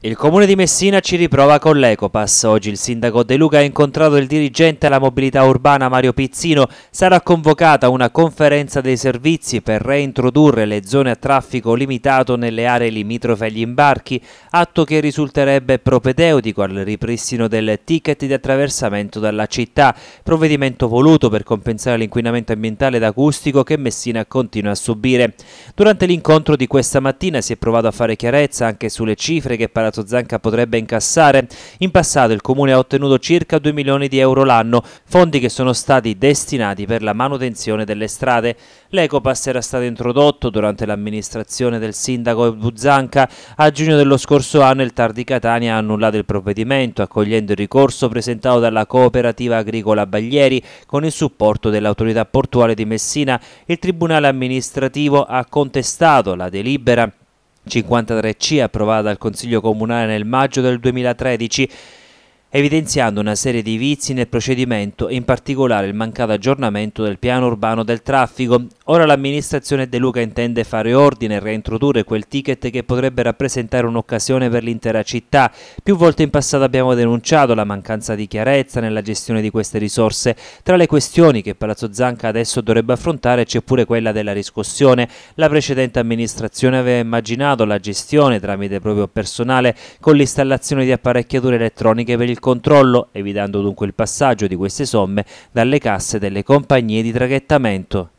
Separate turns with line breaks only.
Il comune di Messina ci riprova con l'Ecopass. Oggi il sindaco De Luca ha incontrato il dirigente alla mobilità urbana Mario Pizzino. Sarà convocata una conferenza dei servizi per reintrodurre le zone a traffico limitato nelle aree limitrofe agli imbarchi, atto che risulterebbe propedeutico al ripristino del ticket di attraversamento dalla città, provvedimento voluto per compensare l'inquinamento ambientale ed acustico che Messina continua a subire. Durante l'incontro di questa mattina si è provato a fare chiarezza anche sulle cifre che parla Renato Zanca potrebbe incassare. In passato il Comune ha ottenuto circa 2 milioni di euro l'anno, fondi che sono stati destinati per la manutenzione delle strade. L'Ecopass era stato introdotto durante l'amministrazione del sindaco Buzzanca. A giugno dello scorso anno il Tardi Catania ha annullato il provvedimento, accogliendo il ricorso presentato dalla cooperativa agricola Baglieri con il supporto dell'autorità portuale di Messina. Il Tribunale amministrativo ha contestato la delibera 53C approvata dal Consiglio Comunale nel maggio del 2013 evidenziando una serie di vizi nel procedimento e in particolare il mancato aggiornamento del piano urbano del traffico. Ora l'amministrazione De Luca intende fare ordine e reintrodurre quel ticket che potrebbe rappresentare un'occasione per l'intera città. Più volte in passato abbiamo denunciato la mancanza di chiarezza nella gestione di queste risorse. Tra le questioni che Palazzo Zanca adesso dovrebbe affrontare c'è pure quella della riscossione. La precedente amministrazione aveva immaginato la gestione tramite proprio personale con l'installazione di apparecchiature elettroniche per il il controllo, evitando dunque il passaggio di queste somme dalle casse delle compagnie di traghettamento.